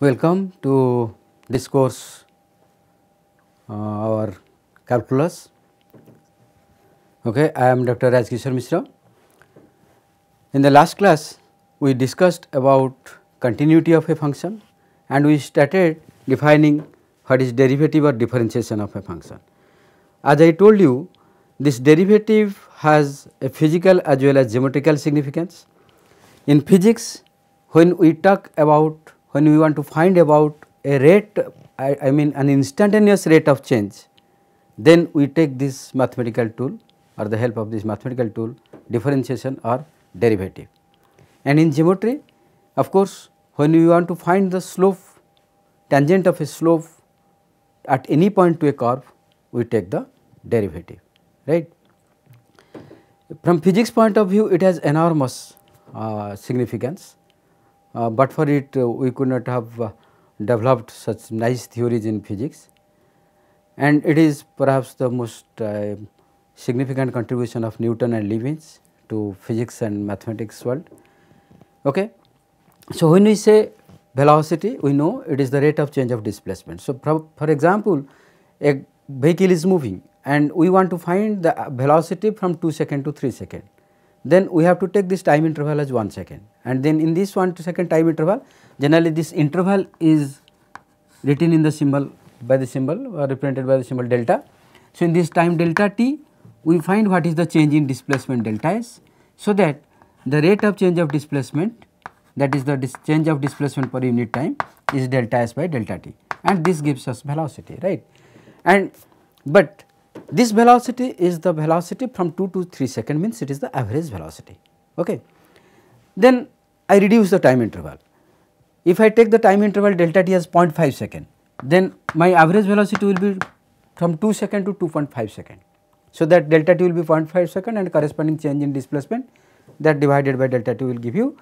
Welcome to this course uh, our calculus. Okay, I am Dr. Rajkishore Mishra. In the last class we discussed about continuity of a function and we started defining what is derivative or differentiation of a function. As I told you this derivative has a physical as well as geometrical significance. In physics when we talk about when we want to find about a rate I, I mean an instantaneous rate of change, then we take this mathematical tool or the help of this mathematical tool differentiation or derivative. And in geometry of course, when we want to find the slope tangent of a slope at any point to a curve we take the derivative right. From physics point of view it has enormous uh, significance uh, but for it uh, we could not have uh, developed such nice theories in physics and it is perhaps the most uh, significant contribution of Newton and Leibniz to physics and mathematics world. Okay. So, when we say velocity we know it is the rate of change of displacement. So, for example, a vehicle is moving and we want to find the velocity from 2 second to 3 second then we have to take this time interval as 1 second and then in this 1 to second time interval generally this interval is written in the symbol by the symbol or represented by the symbol delta. So, in this time delta t we find what is the change in displacement delta s. So, that the rate of change of displacement that is the change of displacement per unit time is delta s by delta t and this gives us velocity right. And but this velocity is the velocity from 2 to 3 second means it is the average velocity. Okay then I reduce the time interval. If I take the time interval delta t as 0.5 second, then my average velocity will be from 2 second to 2.5 second. So, that delta t will be 0.5 second and corresponding change in displacement that divided by delta t will give you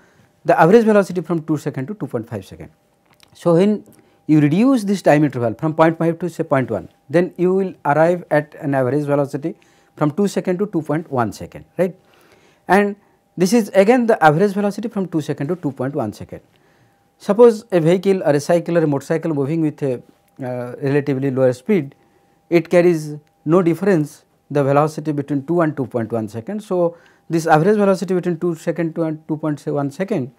the average velocity from 2 second to 2.5 second. So, when you reduce this time interval from 0.5 to say 0.1, then you will arrive at an average velocity from 2 second to 2.1 second, right. And this is again the average velocity from 2 second to 2.1 second. Suppose a vehicle or a cycle or a motorcycle moving with a uh, relatively lower speed, it carries no difference the velocity between 2 and 2.1 second. So, this average velocity between 2 second to 2.1 second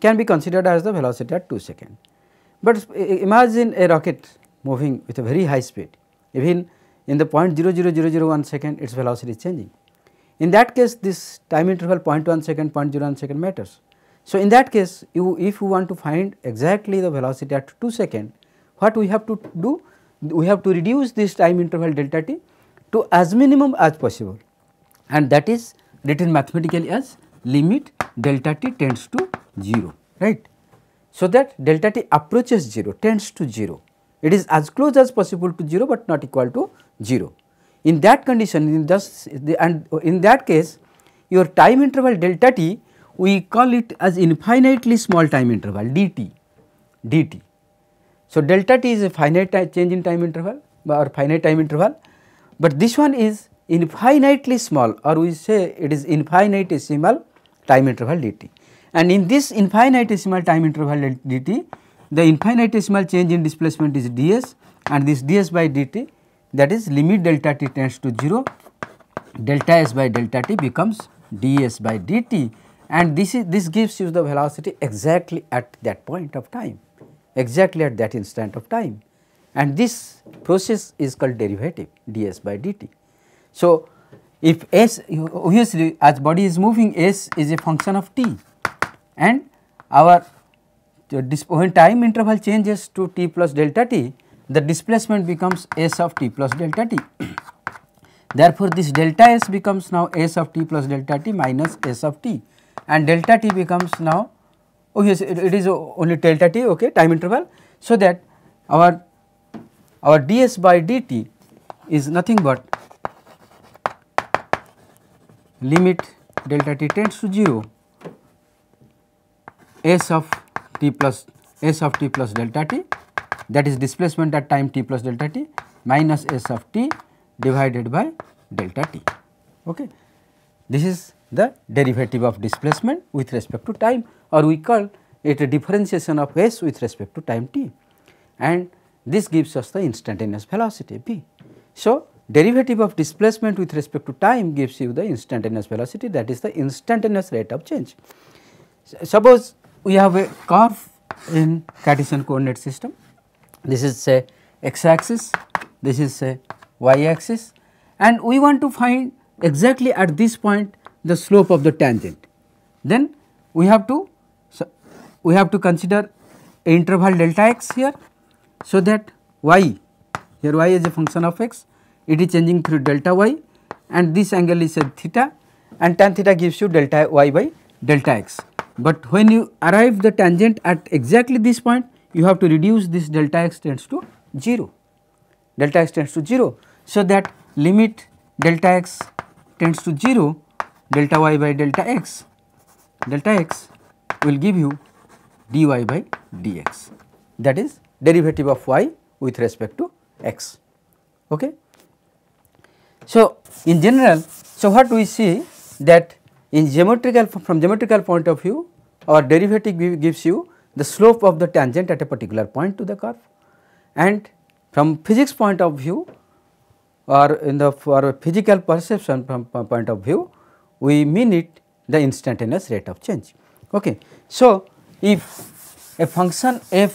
can be considered as the velocity at 2 second. But imagine a rocket moving with a very high speed, even in the 0.00001 second its velocity is changing. In that case, this time interval 0.1 second, 0.01 second matters. So, in that case, you if you want to find exactly the velocity at 2 second, what we have to do? We have to reduce this time interval delta t to as minimum as possible and that is written mathematically as limit delta t tends to 0, right. So, that delta t approaches 0, tends to 0, it is as close as possible to 0, but not equal to 0. In that condition, in thus and in that case, your time interval delta t, we call it as infinitely small time interval dt, dt. So, delta t is a finite change in time interval or finite time interval, but this one is infinitely small or we say it is infinitesimal time interval dt. And in this infinitesimal time interval dt, the infinitesimal change in displacement is ds and this ds by dt that is limit delta t tends to 0 delta s by delta t becomes ds by dt and this is this gives you the velocity exactly at that point of time exactly at that instant of time and this process is called derivative ds by dt. So, if s obviously as body is moving s is a function of t and our when time interval changes to t plus delta t the displacement becomes s of t plus delta t. Therefore, this delta s becomes now s of t plus delta t minus s of t and delta t becomes now oh yes it, it is only delta t okay time interval. So, that our our ds by dt is nothing but limit delta t tends to 0 s of t plus s of t plus delta t that is displacement at time t plus delta t minus s of t divided by delta t. Okay. This is the derivative of displacement with respect to time or we call it a differentiation of s with respect to time t and this gives us the instantaneous velocity v. So, derivative of displacement with respect to time gives you the instantaneous velocity that is the instantaneous rate of change. Suppose we have a curve in Cartesian coordinate system this is say x axis, this is say y axis and we want to find exactly at this point the slope of the tangent. Then we have to so we have to consider interval delta x here. So, that y here y is a function of x it is changing through delta y and this angle is a theta and tan theta gives you delta y by delta x. But when you arrive the tangent at exactly this point you have to reduce this delta x tends to 0, delta x tends to 0. So, that limit delta x tends to 0 delta y by delta x, delta x will give you dy by dx that is derivative of y with respect to x. Okay. So, in general, so what we see that in geometrical from geometrical point of view our derivative gives you the slope of the tangent at a particular point to the curve and from physics point of view or in the for physical perception point of view we mean it the instantaneous rate of change. Okay. So, if a function f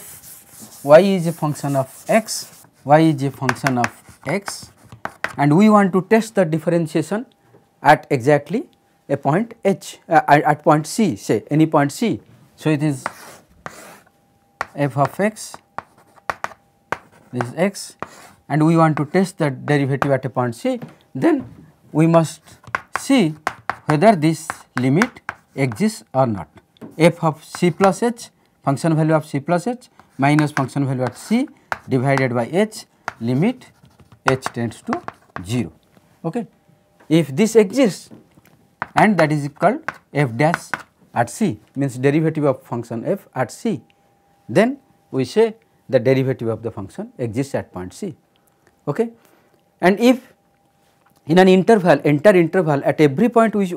y is a function of x, y is a function of x and we want to test the differentiation at exactly a point h uh, at point c say any point c. So, it is f of x this is x and we want to test the derivative at a point c then we must see whether this limit exists or not f of c plus h function value of c plus h minus function value at c divided by h limit h tends to 0 okay if this exists and that is called f dash at c means derivative of function f at c then we say the derivative of the function exists at point c. Okay. And if in an interval entire interval at every point which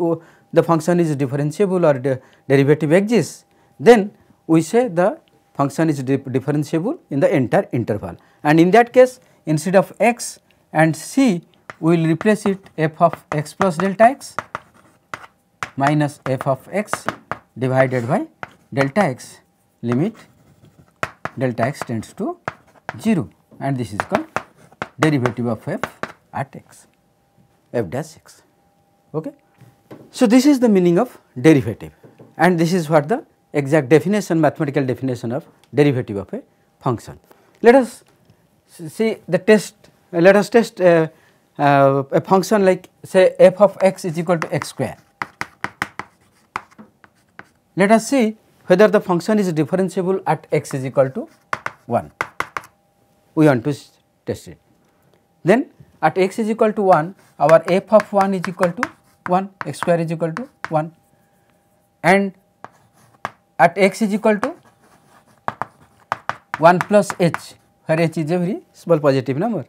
the function is differentiable or the derivative exists, then we say the function is differentiable in the entire interval. And in that case instead of x and c we will replace it f of x plus delta x minus f of x divided by delta x limit delta x tends to 0 and this is called derivative of f at x, f dash x. Okay. So, this is the meaning of derivative and this is what the exact definition mathematical definition of derivative of a function. Let us see the test uh, let us test uh, uh, a function like say f of x is equal to x square. Let us see whether the function is differentiable at x is equal to 1. We want to test it. Then at x is equal to 1, our f of 1 is equal to 1, x square is equal to 1 and at x is equal to 1 plus h where h is a very small positive number.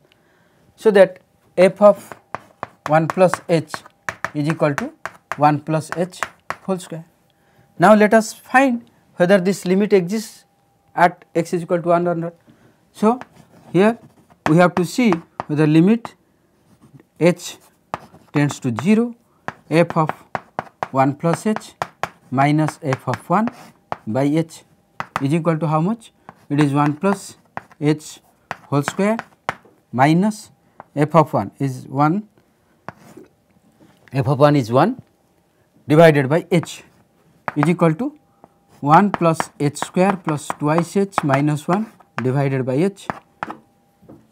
So, that f of 1 plus h is equal to 1 plus h whole square. Now, let us find whether this limit exists at x is equal to 1 or not. So, here we have to see whether limit h tends to 0 f of 1 plus h minus f of 1 by h is equal to how much? It is 1 plus h whole square minus f of 1 is 1 f of 1 is 1 divided by h is equal to 1 plus h square plus twice h minus 1 divided by h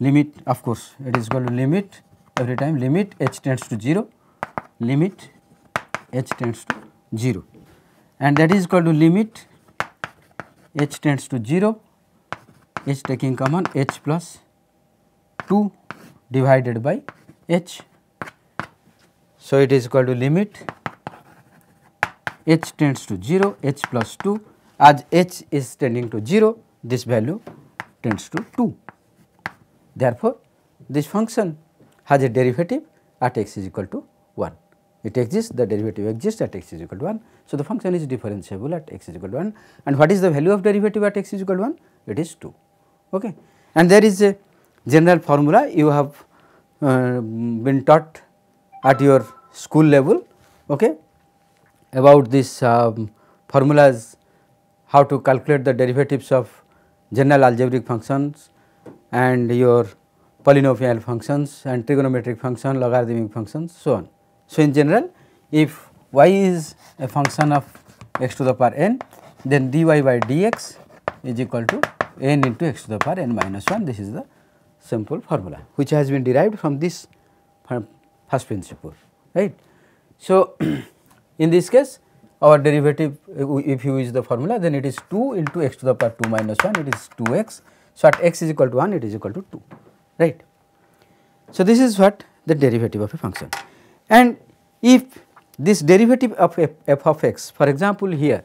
limit of course it is equal to limit every time limit h tends to 0 limit h tends to 0 and that is equal to limit h tends to 0 h taking common h plus 2 divided by h. So, it is equal to limit h tends to 0, h plus 2 as h is tending to 0 this value tends to 2. Therefore, this function has a derivative at x is equal to 1. It exists, the derivative exists at x is equal to 1. So, the function is differentiable at x is equal to 1 and what is the value of derivative at x is equal to 1? It is 2. Okay. And there is a general formula you have uh, been taught at your school level. Okay about these um, formulas how to calculate the derivatives of general algebraic functions and your polynomial functions and trigonometric function, logarithmic functions so on. So, in general if y is a function of x to the power n then dy by dx is equal to n into x to the power n minus 1 this is the simple formula which has been derived from this first principle right. So, In this case our derivative uh, if you use the formula then it is 2 into x to the power 2 minus 1 it is 2 x. So, at x is equal to 1 it is equal to 2 right. So, this is what the derivative of a function and if this derivative of f, f of x for example here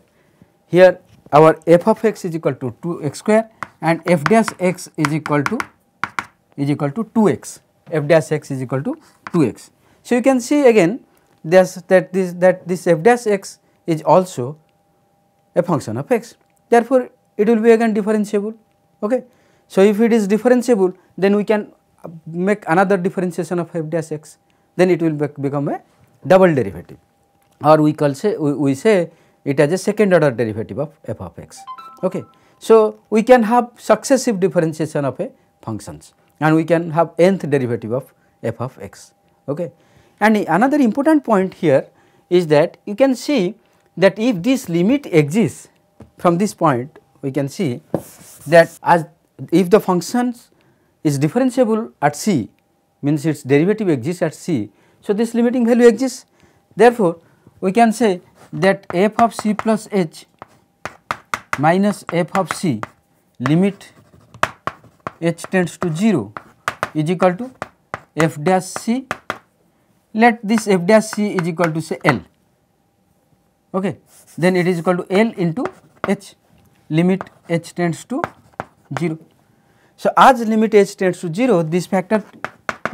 here our f of x is equal to 2 x square and f dash x is equal to is equal to 2 x f dash x is equal to 2 x. So, you can see again this, that this that this f dash x is also a function of x. Therefore, it will be again differentiable. Okay. So, if it is differentiable then we can make another differentiation of f dash x then it will become a double derivative or we call say we, we say it as a second order derivative of f of x. Okay. So, we can have successive differentiation of a functions and we can have nth derivative of f of x. Okay. And another important point here is that you can see that if this limit exists from this point we can see that as if the function is differentiable at c means its derivative exists at c. So, this limiting value exists therefore, we can say that f of c plus h minus f of c limit h tends to 0 is equal to f dash c let this f dash c is equal to say L okay then it is equal to L into h limit h tends to 0. So, as limit h tends to 0 this factor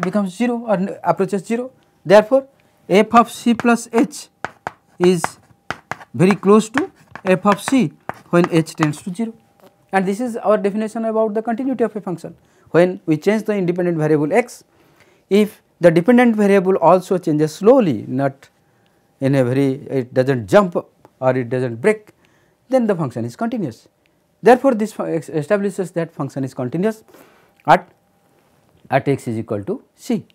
becomes 0 or approaches 0 therefore, f of c plus h is very close to f of c when h tends to 0 and this is our definition about the continuity of a function when we change the independent variable x if the dependent variable also changes slowly not in a very it does not jump or it does not break then the function is continuous. Therefore, this establishes that function is continuous at at x is equal to c.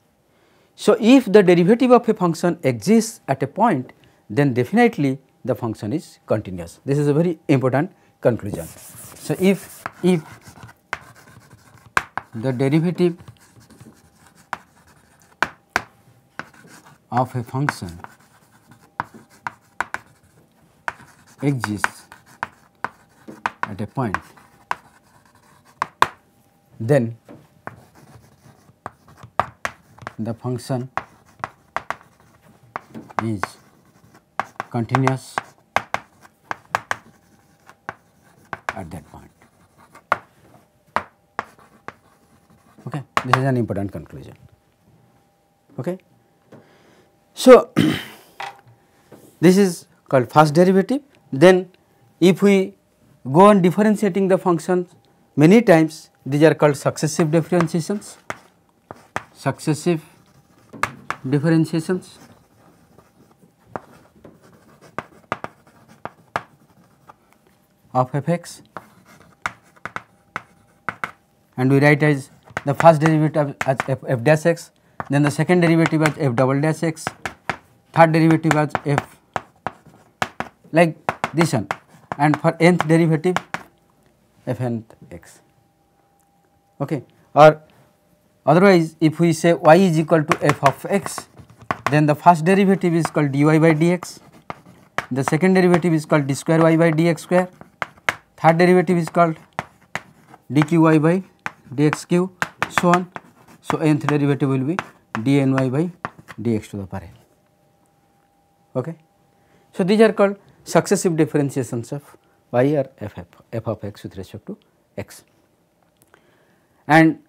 So, if the derivative of a function exists at a point then definitely the function is continuous. This is a very important conclusion. So, if if the derivative of a function exists at a point, then the function is continuous at that point. Okay, this is an important conclusion. Okay. So, this is called first derivative then if we go on differentiating the function many times these are called successive differentiations successive differentiations of f x and we write as the first derivative as f, f dash x then the second derivative as f double dash x third derivative as f like this one and for nth derivative f nth x okay or otherwise if we say y is equal to f of x then the first derivative is called dy by dx the second derivative is called d square y by dx square third derivative is called dqy by cube. so on so nth derivative will be dny by dx to the power n Okay. So, these are called successive differentiations of y or f, f, f of x with respect to x. And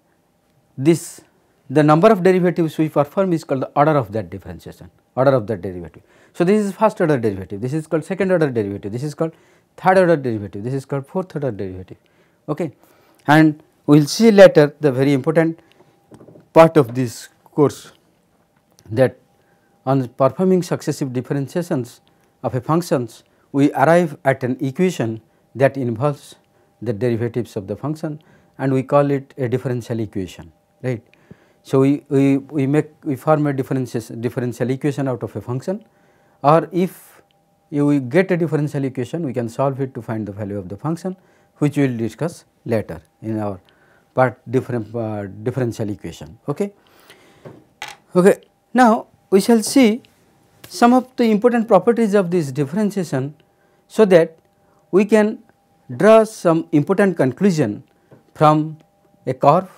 this the number of derivatives we perform is called the order of that differentiation, order of that derivative. So, this is first order derivative, this is called second order derivative, this is called third order derivative, this is called fourth order derivative. Okay. And we will see later the very important part of this course that on performing successive differentiations of a functions, we arrive at an equation that involves the derivatives of the function and we call it a differential equation right. So, we, we, we make we form a differential equation out of a function or if you get a differential equation we can solve it to find the value of the function which we will discuss later in our part different uh, differential equation okay okay now we shall see some of the important properties of this differentiation so that we can draw some important conclusion from a curve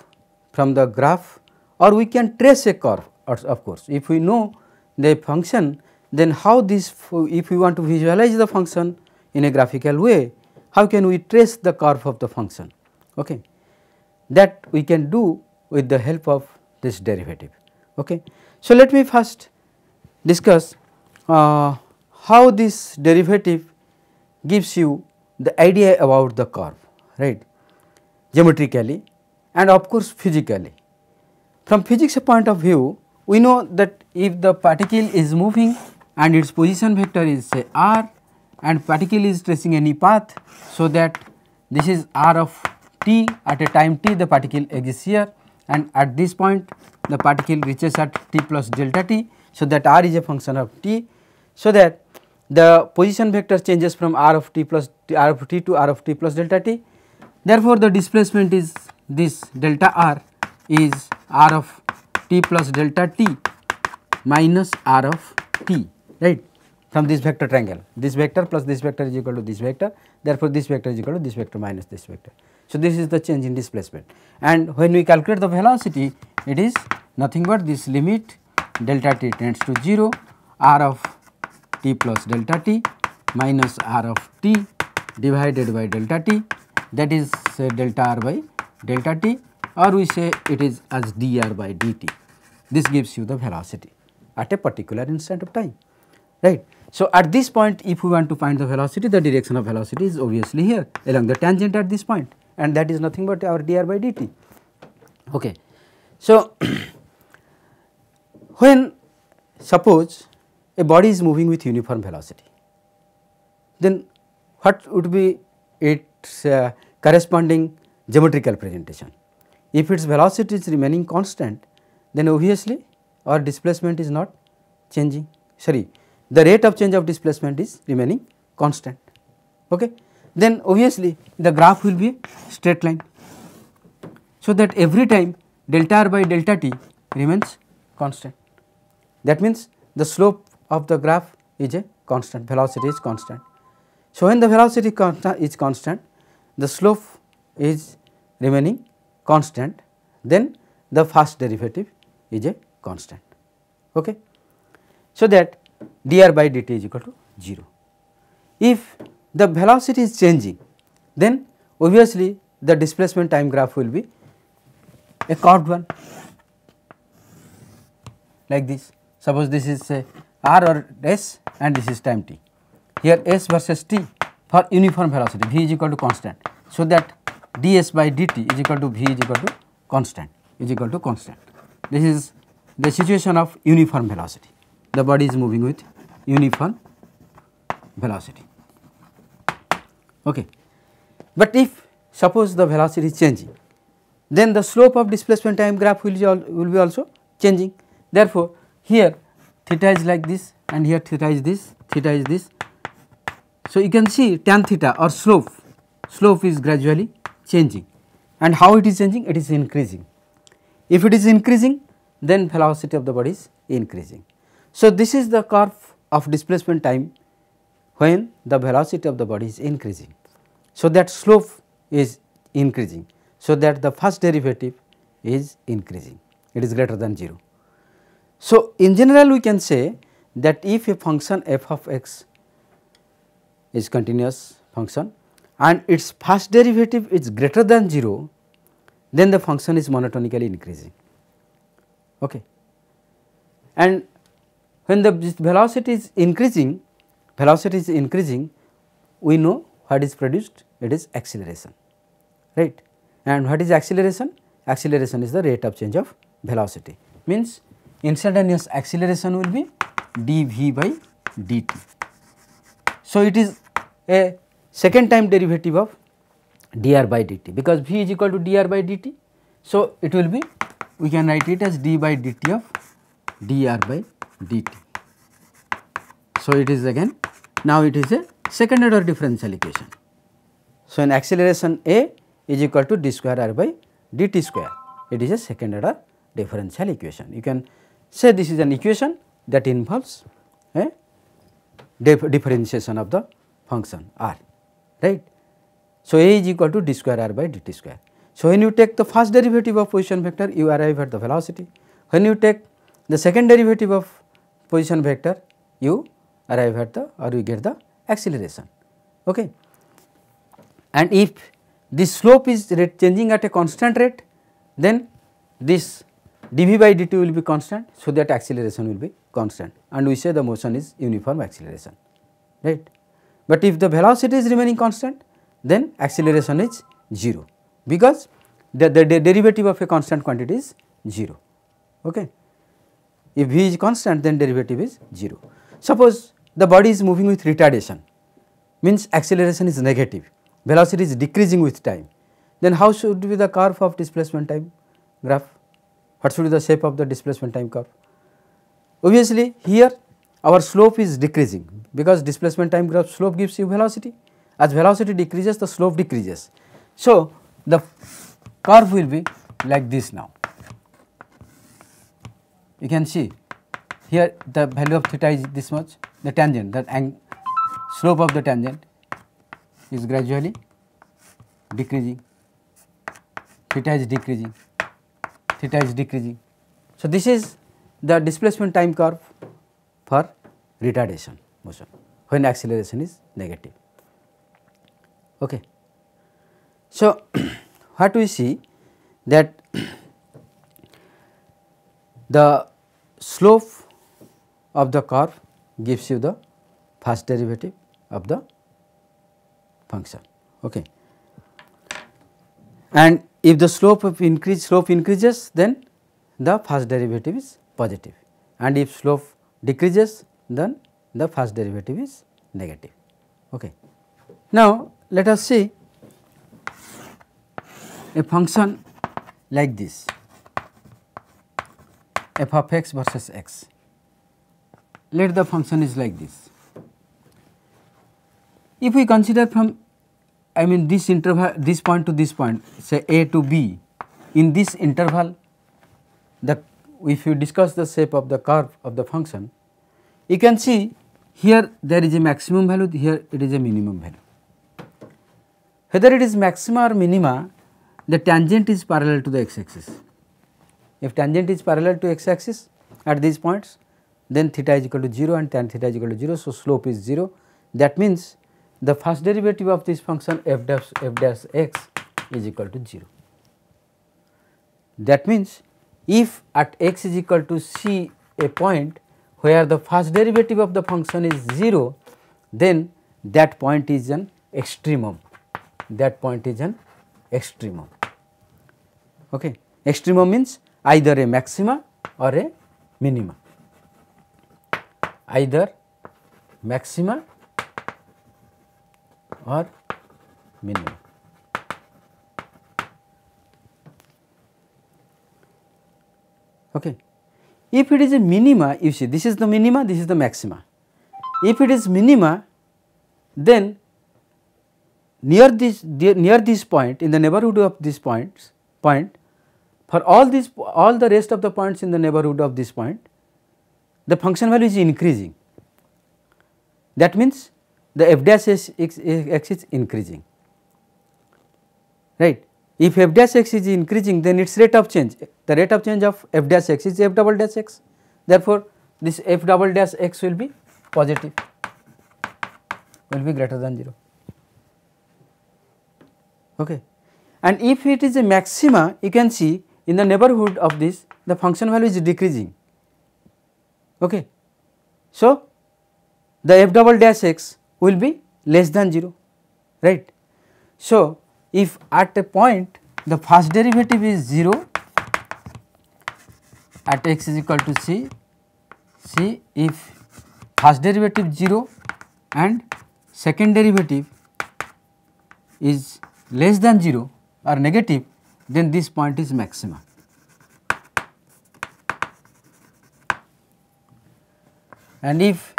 from the graph or we can trace a curve of course if we know the function then how this if we want to visualize the function in a graphical way how can we trace the curve of the function okay that we can do with the help of this derivative okay so, let me first discuss uh, how this derivative gives you the idea about the curve right geometrically and of course physically. From physics point of view we know that if the particle is moving and its position vector is say r and particle is tracing any path so that this is r of t at a time t the particle exists here and at this point the particle reaches at t plus delta t. So, that r is a function of t. So, that the position vector changes from r of t plus t, r of t to r of t plus delta t. Therefore, the displacement is this delta r is r of t plus delta t minus r of t right from this vector triangle this vector plus this vector is equal to this vector therefore this vector is equal to this vector minus this vector so, this is the change in displacement and when we calculate the velocity it is nothing but this limit delta t tends to 0 r of t plus delta t minus r of t divided by delta t that is say delta r by delta t or we say it is as dr by dt. This gives you the velocity at a particular instant of time right. So, at this point if we want to find the velocity the direction of velocity is obviously here along the tangent at this point and that is nothing but our dr by dt. Okay. So, when suppose a body is moving with uniform velocity, then what would be its uh, corresponding geometrical presentation? If its velocity is remaining constant, then obviously our displacement is not changing, sorry, the rate of change of displacement is remaining constant. Okay then obviously the graph will be straight line. So, that every time delta r by delta t remains constant. That means, the slope of the graph is a constant, velocity is constant. So, when the velocity is constant, the slope is remaining constant, then the first derivative is a constant. Okay. So, that dr by dt is equal to 0. If the velocity is changing then obviously the displacement time graph will be a curved one like this. Suppose this is a r or s and this is time t. Here s versus t for uniform velocity v is equal to constant. So, that ds by dt is equal to v is equal to constant is equal to constant. This is the situation of uniform velocity. The body is moving with uniform velocity. Okay. But if suppose the velocity is changing, then the slope of displacement time graph will, will be also changing. Therefore, here theta is like this and here theta is this, theta is this. So, you can see tan theta or slope, slope is gradually changing and how it is changing? It is increasing. If it is increasing, then velocity of the body is increasing. So, this is the curve of displacement time when the velocity of the body is increasing. So, that slope is increasing. So, that the first derivative is increasing it is greater than 0. So, in general we can say that if a function f of x is continuous function and its first derivative is greater than 0 then the function is monotonically increasing. Okay. And when the velocity is increasing velocity is increasing we know what is produced? It is acceleration, right. And what is acceleration? Acceleration is the rate of change of velocity, means instantaneous acceleration will be dv by dt. So, it is a second time derivative of dr by dt because v is equal to dr by dt. So, it will be we can write it as d by dt of dr by dt. So, it is again now it is a second order differential equation. So, in acceleration A is equal to d square r by dt square it is a second order differential equation. You can say this is an equation that involves a eh, differentiation of the function r right. So, A is equal to d square r by dt square. So, when you take the first derivative of position vector you arrive at the velocity, when you take the second derivative of position vector you arrive at the or you get the acceleration. Okay. And if this slope is changing at a constant rate, then this dv by dt will be constant. So, that acceleration will be constant and we say the motion is uniform acceleration right. But if the velocity is remaining constant then acceleration is 0 because the, the, the derivative of a constant quantity is 0. Okay. If v is constant then derivative is 0. Suppose the body is moving with retardation, means acceleration is negative, velocity is decreasing with time. Then how should be the curve of displacement time graph? What should be the shape of the displacement time curve? Obviously, here our slope is decreasing because displacement time graph slope gives you velocity. As velocity decreases, the slope decreases. So, the curve will be like this now. You can see here the value of theta is this much the tangent that slope of the tangent is gradually decreasing theta is decreasing theta is decreasing. So, this is the displacement time curve for retardation motion when acceleration is negative. Okay. So, what we see that the slope of the curve gives you the first derivative of the function. Okay. And if the slope of increase slope increases then the first derivative is positive and if slope decreases then the first derivative is negative. Okay. Now, let us see a function like this f of x versus x let the function is like this. If we consider from I mean this interval this point to this point say A to B in this interval the if you discuss the shape of the curve of the function you can see here there is a maximum value here it is a minimum value. Whether it is maxima or minima the tangent is parallel to the x axis. If tangent is parallel to x axis at these points then theta is equal to 0 and tan theta is equal to 0. So, slope is 0 that means the first derivative of this function f dash f dash x is equal to 0. That means, if at x is equal to c a point where the first derivative of the function is 0, then that point is an extremum, that point is an extremum. Okay. Extremum means either a maxima or a minima. either maxima or minimum. Okay. If it is a minima, you see this is the minima, this is the maxima. If it is minima, then near this near this point in the neighborhood of this points point for all these all the rest of the points in the neighborhood of this point the function value is increasing. That means the f dash x, x, x is increasing, right. If f dash x is increasing, then its rate of change, the rate of change of f dash x is f double dash x. Therefore, this f double dash x will be positive, will be greater than 0. Okay. And if it is a maxima, you can see in the neighborhood of this, the function value is decreasing Okay. So, the f double dash x will be less than 0 right. So, if at a point the first derivative is 0 at x is equal to c, c if first derivative 0 and second derivative is less than 0 or negative then this point is maximum. and if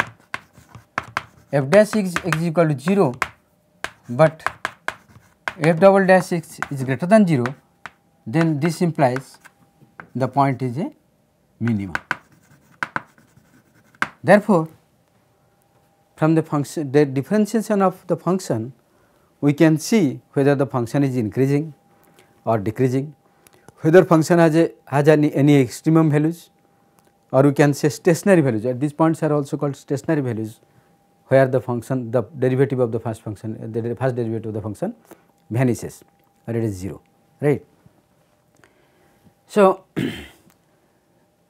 f dash x, is equal to 0, but f double dash x is greater than 0, then this implies the point is a minimum. Therefore, from the function the differentiation of the function we can see whether the function is increasing or decreasing, whether function has a has any, any extremum values or we can say stationary values at these points are also called stationary values where the function the derivative of the first function the first derivative of the function vanishes or it is 0 right. So,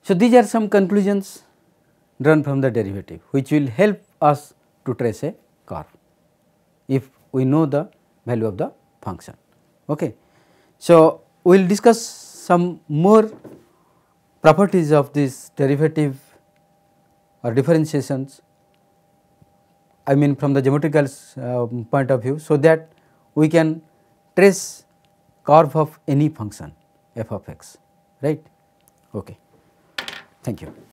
so these are some conclusions drawn from the derivative which will help us to trace a curve if we know the value of the function. Okay. So, we will discuss some more properties of this derivative or differentiations I mean from the geometrical uh, um, point of view. So, that we can trace curve of any function f of x right. Okay. Thank you.